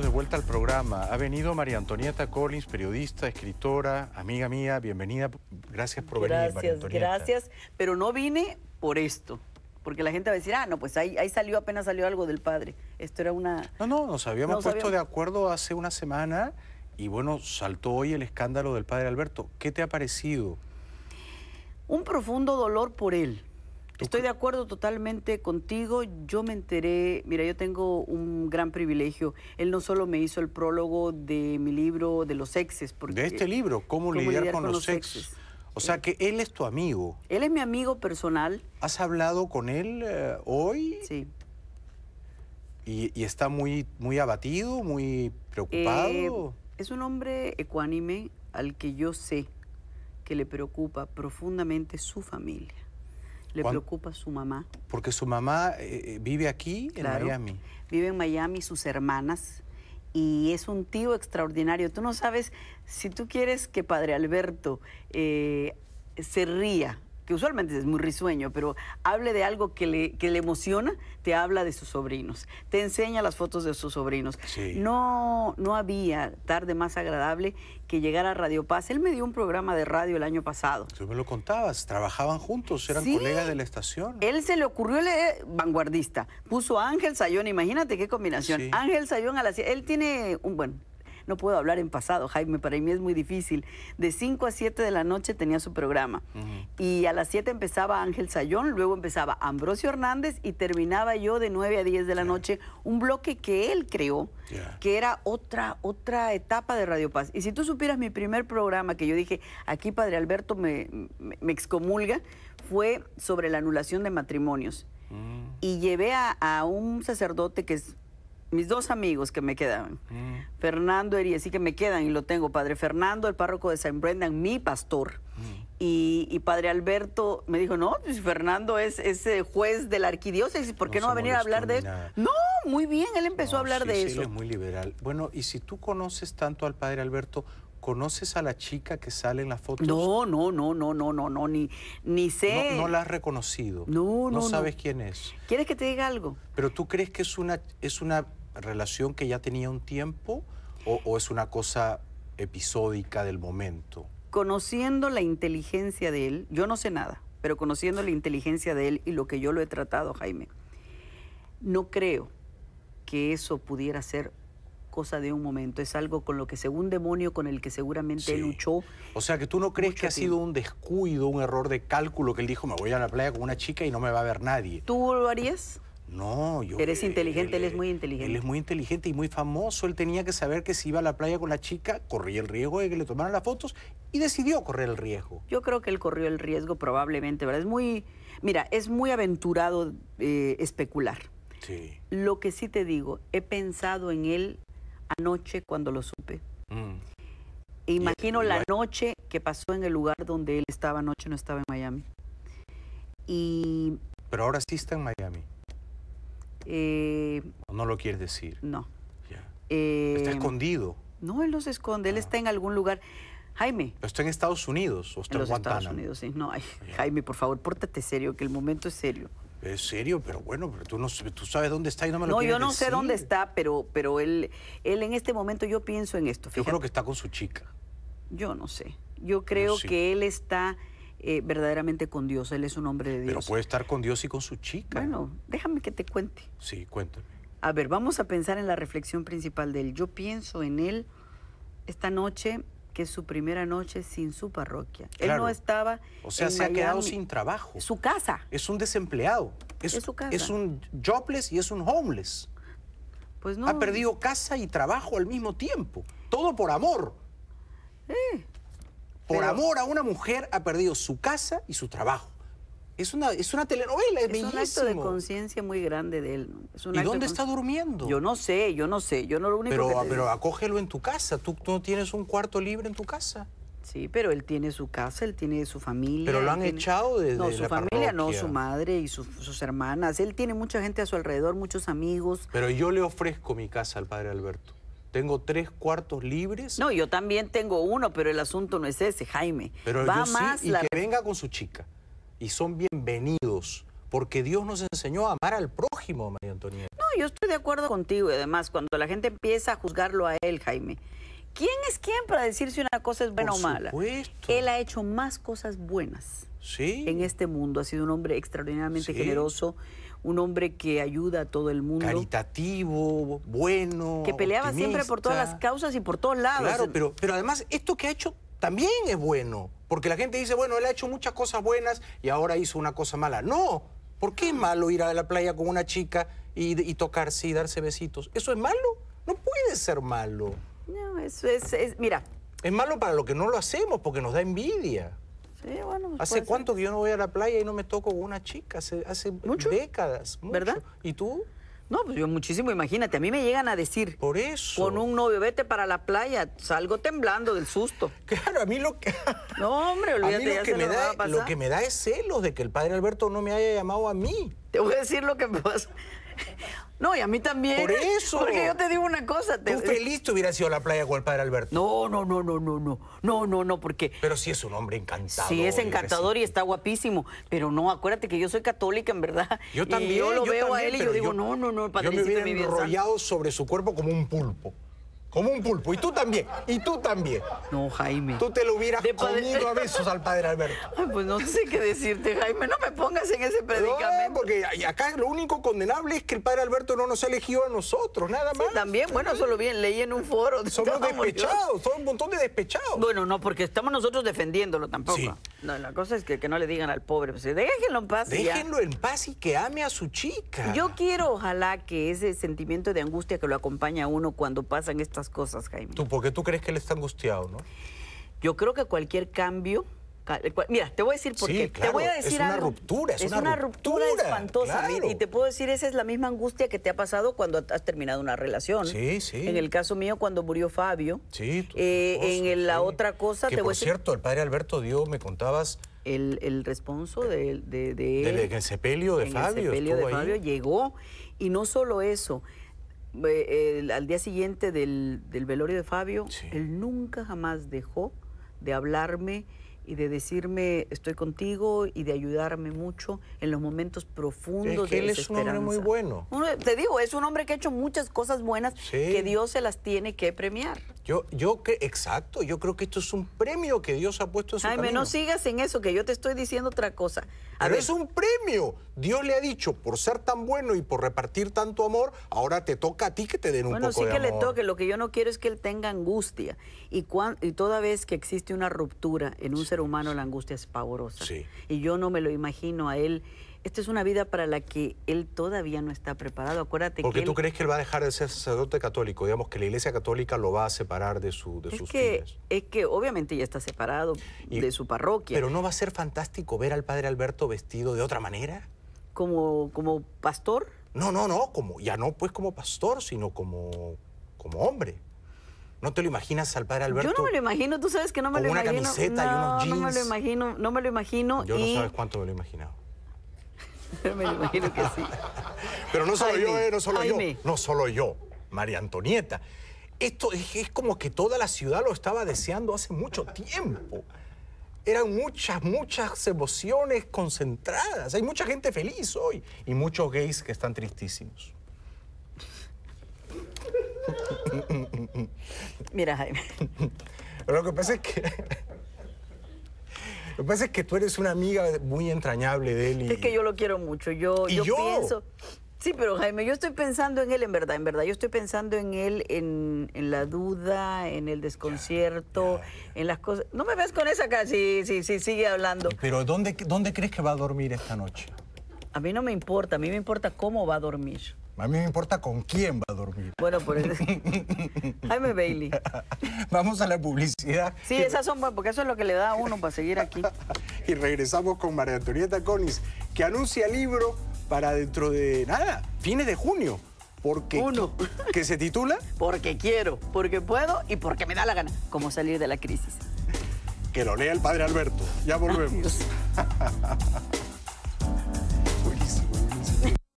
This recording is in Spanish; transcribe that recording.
de vuelta al programa. Ha venido María Antonieta Collins, periodista, escritora, amiga mía, bienvenida. Gracias por venir, Gracias, Gracias, pero no vine por esto. Porque la gente va a decir, ah, no, pues ahí, salió, apenas salió algo del padre. Esto era una... No, no, nos habíamos puesto de acuerdo hace una semana y bueno, saltó hoy el escándalo del padre Alberto. ¿Qué te ha parecido? Un profundo dolor por él, Estoy de acuerdo totalmente contigo. Yo me enteré, mira, yo tengo un gran privilegio. Él no solo me hizo el prólogo de mi libro de los exes. de este libro, Cómo, lidiar, con, los, exes. O sea que él es tu amigo. Él es mi amigo personal. ¿Has hablado con él eh, hoy? Sí. Y, está muy, muy abatido, muy preocupado. Eh, es un hombre ecuánime al que yo sé que le preocupa profundamente su familia. Le preocupa su mamá. Porque su mamá eh, eh, vive aquí, en Miami. Vive en Miami, sus hermanas, y es un tío extraordinario. Tú no sabes, si tú quieres que Padre Alberto eh, se ría que usualmente es muy risueño, pero hable de algo que le, que le emociona, te habla de sus sobrinos, te enseña las fotos de sus sobrinos. No, no había tarde más agradable que llegar a Radio Paz. Él me dio un programa de radio el año pasado. Tú me lo contabas, trabajaban juntos, eran colegas de la estación. Él se le ocurrió el vanguardista, puso a Ángel Sayón, imagínate qué combinación. Ángel Sayón a la... Él tiene un... buen no puedo hablar en pasado, Jaime, para mí es muy difícil. De 5 a 7 de la noche tenía su programa. Y a las 7 empezaba Ángel Sayón, luego empezaba Ambrosio Hernández y terminaba yo de 9 a 10 de la noche un bloque que él creó, que era otra, otra etapa de Radio Paz. Y si tú supieras mi primer programa que yo dije, aquí Padre Alberto me, excomulga, fue sobre la anulación de matrimonios. Mm. Y llevé a un sacerdote que es mis dos amigos que me quedaban, Fernando Fernando así que me quedan y lo tengo, padre Fernando, el párroco de San Brendan, mi pastor, mm. y, padre Alberto me dijo, no, pues, Fernando es, ese eh, juez de la arquidiócesis, ¿por qué no, va a venir a hablar de él? No, muy bien, él empezó a hablar de eso. Él es muy liberal. Bueno, y si tú conoces tanto al padre Alberto, ¿Conoces a la chica que sale en las fotos? No, no, no, no, no, no, no, ni, ni sé. No, la has reconocido. No, no. No sabes quién es. ¿Quieres que te diga algo? Pero tú crees que es una, es una relación que ya tenía un tiempo o, es una cosa episódica del momento? Conociendo la inteligencia de él, yo no sé nada, pero conociendo la inteligencia de él y lo que yo lo he tratado, Jaime, no creo que eso pudiera ser cosa de un momento, es algo con lo que según demonio con el que seguramente luchó. O sea que tú no crees que ha sido un descuido, un error de cálculo que él dijo, me voy a la playa con una chica y no me va a ver nadie. ¿Tú lo harías? No, yo. Eres inteligente, él, es muy inteligente. Él es muy inteligente y muy famoso. Él tenía que saber que si iba a la playa con la chica, corría el riesgo de que le tomaran las fotos y decidió correr el riesgo. Yo creo que él corrió el riesgo probablemente, ¿verdad? Es muy. Mira, es muy aventurado eh, especular. Sí. Lo que sí te digo, he pensado en él anoche cuando lo supe. Mm. E imagino la noche que pasó en el lugar donde él estaba anoche, no estaba en Miami. Y. Pero ahora sí está en Miami. Eh, no lo quiere decir. No. Eh, está escondido. No, él no se esconde, él ah. está en algún lugar. Jaime. está en Estados Unidos o está en, los Estados Unidos, sí. No, Jaime, por favor, pórtate serio, que el momento es serio. Es serio, pero bueno, pero tú, no, tú sabes dónde está y no me lo No, yo no sé dónde está, pero, pero él, él en este momento yo pienso en esto. Yo creo que está con su chica. Yo no sé. Yo creo que él está eh, verdaderamente con Dios. Él es un hombre de Dios. Pero puede estar con Dios y con su chica. Bueno, déjame que te cuente. Sí, cuéntame. A ver, vamos a pensar en la reflexión principal de él. Yo pienso en él esta noche que es su primera noche sin su parroquia. Él no estaba. O sea, se ha quedado sin trabajo. Su casa. Es un desempleado. Es, un jobless y es un homeless. Pues no. Ha perdido casa y trabajo al mismo tiempo. Todo por amor. Eh. Por amor a una mujer ha perdido su casa y su trabajo. Es una, es una telenovela, es, es un acto de conciencia muy grande de él. ¿Y dónde está durmiendo? Yo no sé, yo no sé. Yo no lo pero, acógelo en tu casa. ¿Tú, tú no tienes un cuarto libre en tu casa. Sí, pero él tiene su casa, él tiene su familia. Pero lo han echado desde No, su familia no, su madre y sus hermanas. Él tiene mucha gente a su alrededor, muchos amigos. Pero yo le ofrezco mi casa al padre Alberto. Tengo tres cuartos libres. No, yo también tengo uno, pero el asunto no es ese, Jaime. Pero Va yo más sí, y que venga con su chica. Y son bienvenidos, porque Dios nos enseñó a amar al prójimo, María Antonia. No, yo estoy de acuerdo contigo y además, cuando la gente empieza a juzgarlo a él, Jaime, ¿quién es quién para decir si una cosa es buena o mala? Él ha hecho más cosas buenas en este mundo. Ha sido un hombre extraordinariamente generoso, un hombre que ayuda a todo el mundo. Caritativo, bueno. Que peleaba siempre por todas las causas y por todos lados. Claro, pero, pero además esto que ha hecho también es bueno. Porque la gente dice, bueno, él ha hecho muchas cosas buenas y ahora hizo una cosa mala. No, ¿por qué es malo ir a la playa con una chica y, tocarse y darse besitos? ¿Eso es malo? No puede ser malo. No, eso es, es mira. Es malo para lo que no lo hacemos porque nos da envidia. Pues ¿Hace cuánto que yo no voy a la playa y no me toco con una chica? Hace, hace décadas. ¿Verdad? ¿Y tú? No, pues yo muchísimo, imagínate, a mí me llegan a decir. Por eso. Con un novio, vete para la playa, salgo temblando del susto. Claro, a mí lo que. No, hombre, olvídate, a mí lo que me da, Lo que me da es celos de que el padre Alberto no me haya llamado a mí. Te voy a decir lo que me pasa. No, y a mí también. Por eso. Porque yo te digo una cosa. Te... Tú feliz te hubiera sido la playa con el padre Alberto. No, no, no, no, no, no. No, no, no, porque. Pero sí es un hombre encantador. Sí, es encantador y está guapísimo. Pero no, acuérdate que yo soy católica, en verdad. Yo también. yo lo veo a él y yo digo, no, no, no, el yo me hubiera enrollado sobre su cuerpo como un pulpo. Como un pulpo. Y tú también. Y tú también. No, Jaime. Tú te lo hubieras de a besos al padre Alberto. pues no sé qué decirte, Jaime. No me pongas en ese predicamento. No, porque acá lo único condenable es que el padre Alberto no nos ha elegido a nosotros, nada más. Sí, también, bueno, solo bien, leí en un foro. Somos despechados, son un montón de despechados. Bueno, no, porque estamos nosotros defendiéndolo tampoco. No, la cosa es que, que, no le digan al pobre, pues, déjenlo en paz. Déjenlo en paz y que ame a su chica. Yo quiero, ojalá, que ese sentimiento de angustia que lo acompaña a uno cuando pasan estas cosas, Jaime. ¿Tú por qué tú crees que él está angustiado, no? Yo creo que cualquier cambio eh, Mira, te voy a decir por qué. te voy a decir es una ruptura, es, una, ruptura, espantosa. Y, te puedo decir, esa es la misma angustia que te ha pasado cuando has terminado una relación. Sí, sí. En el caso mío, cuando murió Fabio. Sí, eh, En la otra cosa, que te a decir, cierto, el padre Alberto dio, me contabas. El, responso de, de, de, él, de, sepelio de Fabio. El sepelio de Fabio llegó. Y no solo eso. Eh, al día siguiente del, del velorio de Fabio, él nunca jamás dejó de hablarme y de decirme estoy contigo y de ayudarme mucho en los momentos profundos es que él es un hombre muy bueno. te digo, es un hombre que ha hecho muchas cosas buenas que Dios se las tiene que premiar. Yo, yo que, exacto, yo creo que esto es un premio que Dios ha puesto en su camino. no sigas en eso, que yo te estoy diciendo otra cosa. es un premio. Dios le ha dicho, por ser tan bueno y por repartir tanto amor, ahora te toca a ti que te den un bueno, sí que le toque. Lo que yo no quiero es que él tenga angustia. Y, toda vez que existe una ruptura en un humano la angustia es pavorosa. Y yo no me lo imagino a él. Esta es una vida para la que él todavía no está preparado. Acuérdate Porque que. Porque tú crees que él va a dejar de ser sacerdote católico, digamos que la iglesia católica lo va a separar de, su, de es sus que, Es que obviamente ya está separado de su parroquia. Pero ¿no va a ser fantástico ver al padre Alberto vestido de otra manera? ¿Como, como pastor? No, no, no, como, ya no pues como pastor, sino como, como hombre. ¿No te lo imaginas al padre Alberto? Yo no me lo imagino, tú sabes que no me lo imagino. Con una camiseta no, y unos jeans. No me lo imagino, no me lo imagino. Yo no sabes cuánto me lo he imaginado. me lo imagino que sí. Pero no solo yo, eh, no solo yo. No solo yo, María Antonieta. Esto es como que toda la ciudad lo estaba deseando hace mucho tiempo. Eran muchas, muchas emociones concentradas. Hay mucha gente feliz hoy y muchos gays que están tristísimos. Mira, Jaime. lo que pasa es que. Lo que pasa es que tú eres una amiga muy entrañable de él. Es que yo lo quiero mucho. Yo, pienso. Sí, pero Jaime, yo estoy pensando en él, en verdad, en verdad. Yo estoy pensando en él, en, la duda, en el desconcierto, en las cosas. No me ves con esa cara, sí, sí, sí, sigue hablando. Pero ¿dónde, ¿dónde crees que va a dormir esta noche? A mí no me importa, a mí me importa cómo va a dormir. A mí me importa con quién va a dormir. Bueno, por eso. Jaime Bailey. Vamos a la publicidad. Sí, esas son buenas, porque eso es lo que le da a uno para seguir aquí. y regresamos con María Antonieta Conis, que anuncia libro para dentro de nada, fines de junio. Porque Uno. que se titula Porque quiero, porque puedo y porque me da la gana, cómo salir de la crisis. Que lo lea el padre Alberto. Ya volvemos.